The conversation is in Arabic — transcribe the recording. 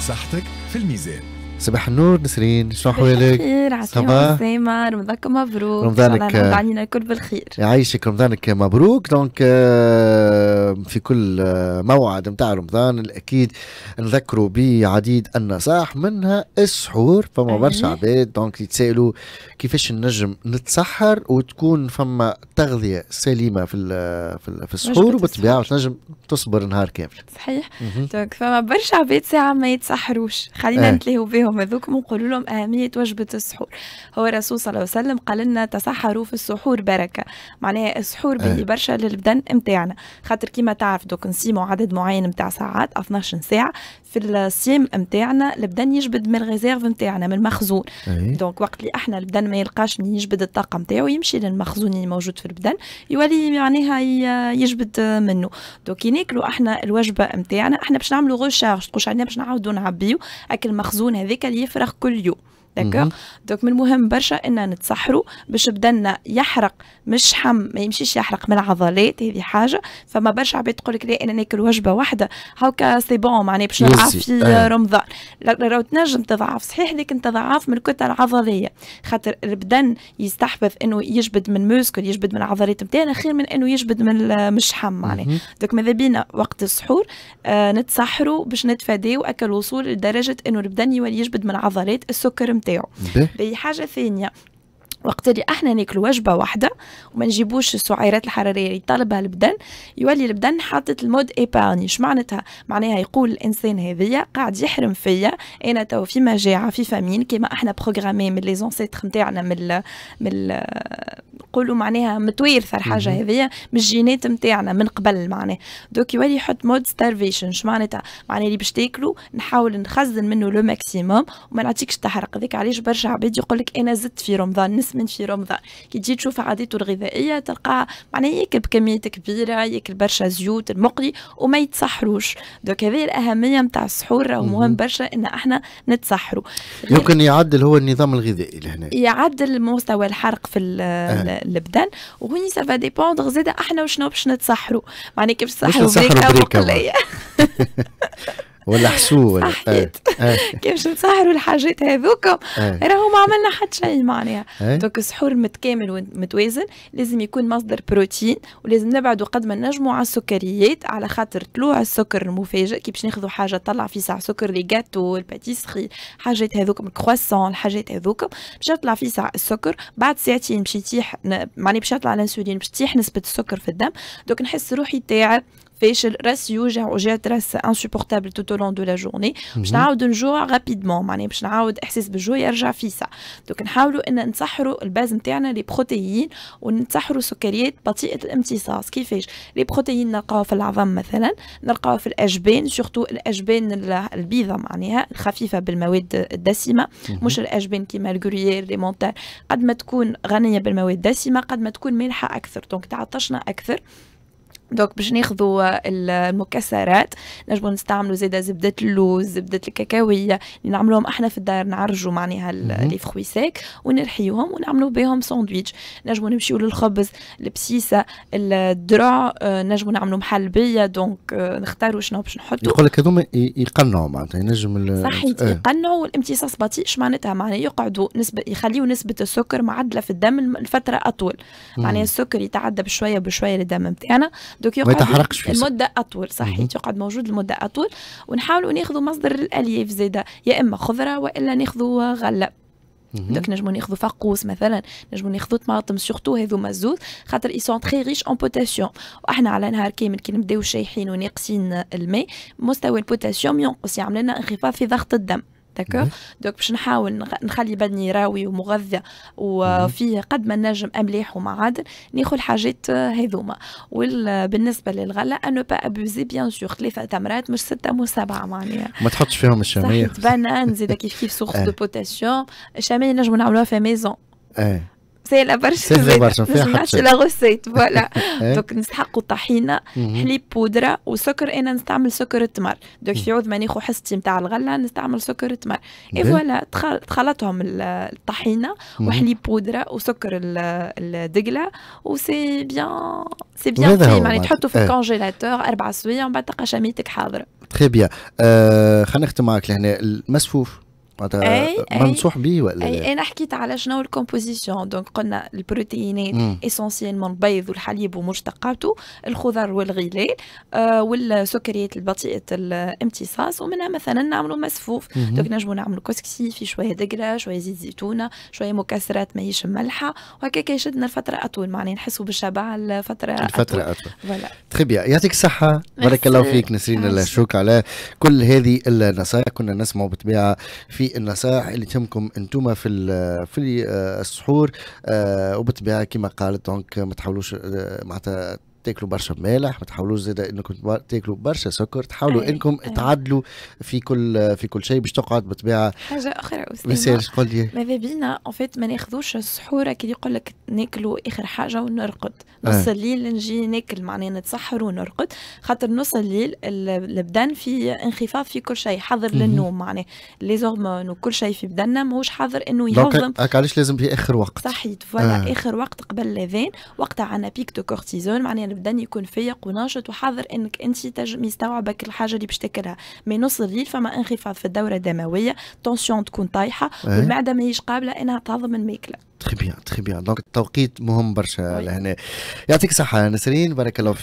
صحتك في الميزان صباح النور نسرين شنو حوالك؟ بخير عسلامة سلامة رمضانك مبروك رمضانك علينا الكل بالخير يعيشك رمضانك مبروك دونك آه، في كل آه، موعد نتاع رمضان الأكيد نذكروا بعديد النصائح منها السحور فما برشا عباد دونك يتسائلوا كيفاش النجم نتسحر وتكون فما تغذية سليمة في في, السحور وبالطبيعة نجم تصبر نهار كامل صحيح دونك فما برشا عباد ساعة ما يتسحروش خلينا إيه. نتلهوا بهم لهم هذوكم ونقول لهم أهمية وجبة السحور هو الرسول صلى الله عليه وسلم قال لنا تسحروا في السحور بركة معناها السحور إيه. باللي برشا للبدن متاعنا خاطر كيما تعرف دوك نسيمو عدد معين متاع ساعات 12 ساعة في السيم نتاعنا البدن يجبد من الريزيرف نتاعنا من المخزون أيه. دونك وقت اللي احنا البدن ما يلقاش من يجبد الطاقه نتاعو يمشي للمخزون اللي موجود في البدن يولي معناها يجبد منه دونك كي احنا الوجبه نتاعنا احنا باش نعملو ريشارج تقولش علينا باش نعاودو نعبيو اكل المخزون هذاك اللي يفرغ كل يوم داكوغ دوك من المهم برشا ان نتسحروا باش بدنا يحرق مش حم ما يمشيش يحرق من العضلات هذه حاجه فما برشا عباد تقول لك لا انا ناكل وجبه واحده هاكا سي بون معناها باش نضعف في آه. رمضان لو تنجم تضعف صحيح لكن تضعف من الكتله العضليه خاطر البدن يستحبذ انه يجبد من موسكل يجبد من العضلات نتاعنا خير من انه يجبد من الشحم معناها دوك ماذا بينا وقت السحور آه نتسحروا باش نتفاداو اكل وصول لدرجه انه البدن يولي يجبد من العضلات السكر نتاعو بحاجه ثانيه وقت اللي احنا ناكل وجبه واحده وما نجيبوش السعرات الحراريه اللي طالبها البدن يولي البدن حاطط المود ايباني اش معناتها معناها يقول الانسان هذيا قاعد يحرم فيا انا تو في مجاعه في فامين كما احنا بروغرامي من لي زونسيتر نتاعنا من من نقولوا معناها متوارثه الحاجه هذيا من الجينات نتاعنا من قبل معناها دوك يولي يحط مود ستارفيشن شو معناتها معناها اللي باش تاكلوا نحاول نخزن منه لو ماكسيموم وما نعطيكش تحرق هذاك علاش برشا عباد يقول لك انا زدت في رمضان نسمن في رمضان كي تجي تشوف عاداته الغذائيه تلقاه معناها ياكل بكميات كبيره ياكل برشا زيوت المقلي وما يتسحروش دوك هذه الاهميه نتاع السحور راهو مهم برشا ان احنا نتصحروا يمكن يعدل هو النظام الغذائي لهنا يعدل مستوى الحرق في البدن وهوني سافا ديبوندغ زاده احنا وشنو باش نتسحروا معناها كيفاش نسحروا بريكا ولا حسو ولا صحيت إيه، إيه. كيفاش نسهروا الحاجات هذوك إيه. راهو ما عملنا حتى شيء معناها دوك السحور متكامل ومتوازن لازم يكون مصدر بروتين ولازم نبعدوا قد ما نجموا على السكريات على خاطر طلوع السكر المفاجئ كي باش ناخذوا حاجه طلع في ساعه سكر لي جاتو الباتيسري حاجات هذوك الكرواسون الحاجات هذوك باش يطلع في ساعه السكر بعد ساعتين باش يتيح معناها باش يطلع الانسولين باش تيح نسبه السكر في الدم دوك نحس روحي تاعي فاش الراس يوجع وجعت راس انسوبورتابل توت لون دو لا جورني باش نعاود نجوع رابيدمون معناها باش نعاود احساس بالجوع يرجع فيسع دوك نحاولوا ان نسحروا الباز نتاعنا لي بروتيين ونسحروا سكريات بطيئه الامتصاص كيفاش لي بروتيين نلقاو في العظم مثلا نلقاو في الاجبان سورتو الاجبان البيضه معناها الخفيفه بالمواد الدسمه مش الاجبان كيما الجريير لي مونتال قد ما تكون غنيه بالمواد الدسمه قد ما تكون مالحه اكثر دونك تعطشنا اكثر دوك باش ناخذوا المكسرات نجمو نستعملوا زيدا زبده اللوز زبده الكاكاويه اللي نعملوهم احنا في الدار نعرجوا معناها لي فخوي سيك ونرحيوهم ونعملوا بهم ساندويتش نجمو نمشيو للخبز البسيسه الدرع آه، نجمو نعملوا محلبيه دونك آه، نختاروا شنو باش نحطوا يقول لك هذوما يقنعوا معناتها ينجم صحيح اه. يقنعوا الامتصاص بطيء معناتها معناها يقعدوا نسبه يخليوا نسبه السكر معدله في الدم لفتره اطول معناها السكر يتعدى بشويه بشويه للدم نتاعنا دوك يقعد المده اطول صحيح يقعد موجود لمده اطول ونحاولوا ناخذوا مصدر الالياف زاده يا اما خضره والا ناخذوا غله دوك نجمو ناخذوا فقوس مثلا نجمو ناخذوا طماطم سورتو هذوما الزوز خاطر اي سون تري ريش ان بوتاسيوم واحنا على نهار كامل كي نبداو شايحين وناقصين الماء مستوى البوتاسيوم ينقص يعمل لنا انخفاض في ضغط الدم داكوغ دونك باش نحاول نخلي بدني راوي ومغذى وفيه قد ما نجم املاح ومعادن ناخذ الحاجات هذوما وبالنسبه للغله انو با ابوزي بيان سور ثلاثه تمرات مش سته مو سبعه معناها ما تحطش فيهم الشمية بنان زيد كيف كيف سورس دو بوتاسيوم الشاميه نجم نعملوها في ميزون آه. ساهله برشا ساهله برشا فيها حتى لا غوسيت فوالا دوك إيه. نسحقوا طحينه حليب بودره وسكر انا نستعمل سكر التمر دوك في عود ما ناخذ حصتي نتاع الغله نستعمل سكر التمر اي فوالا تخلطهم الطحينه وحليب بودره وسكر الدقله وسي بيان سي بيان فري معناها تحطه في إيه. الكونجيلاتور اربع سوايع ومن بعد تلقى شميتك حاضره تخي بيان euh، خلينا نختم معاك لهنا المسفوف منصوح به ولا أي انا حكيت على شنو الكومبوزيسيون دونك قلنا البروتينات اسونسيلمون البيض والحليب ومشتقاته الخضر والغلال آه، والسكريات البطيئه الامتصاص ومنها مثلا نعملوا مسفوف دونك نجموا نعملوا كسكسي في شويه دقره شويه زيت زيتونه شويه مكسرات ماهيش ملحه وهكاك يشدنا لفتره اطول معناها نحسوا بالشبع لفتره لفتره اطول, أطول. فوالا تخي بيان يعطيك الصحه بارك الله فيك نسرين شكرا على كل هذه النصائح كنا نسمعوا بالطبيعه في النصائح اللي تهمكم انتم في في السحور آه، وبالطبيعه كما قالت دونك ما تحاولوش آه، معناتها تاكلوا برشا مالح ما تحاولوش زاده انكم تاكلوا برشا سكر تحاولوا إيه، انكم إيه. تعدلوا في كل في كل شيء باش تقعد بطبيعه حاجه اخرى استاذ قول لي ماذا بينا ان فيت ما ناخذوش السحوره كي يقول لك ناكلوا اخر حاجه ونرقد آه. نص أيه. الليل نجي ناكل معناها نتسحر ونرقد خاطر نص الليل البدن في انخفاض في كل شيء حاضر للنوم معناها لي هرمون وكل شيء في بدننا ماهوش حاضر انه يهضم دونك علاش لازم في اخر وقت صحيت فوالا أيه. اخر وقت قبل الاذان وقتها عندنا بيك دو كورتيزون معناها نبدا يكون فيق وناشط وحاضر انك انت تجم يستوعبك الحاجه اللي باش تاكلها مي نص الليل فما انخفاض في الدوره الدمويه طونسيون تكون طايحه والمعده ماهيش قابله انها تهضم الماكله تري بيان تري بيان دونك التوقيت مهم برشا لهنا يعطيك الصحه نسرين بارك الله فيك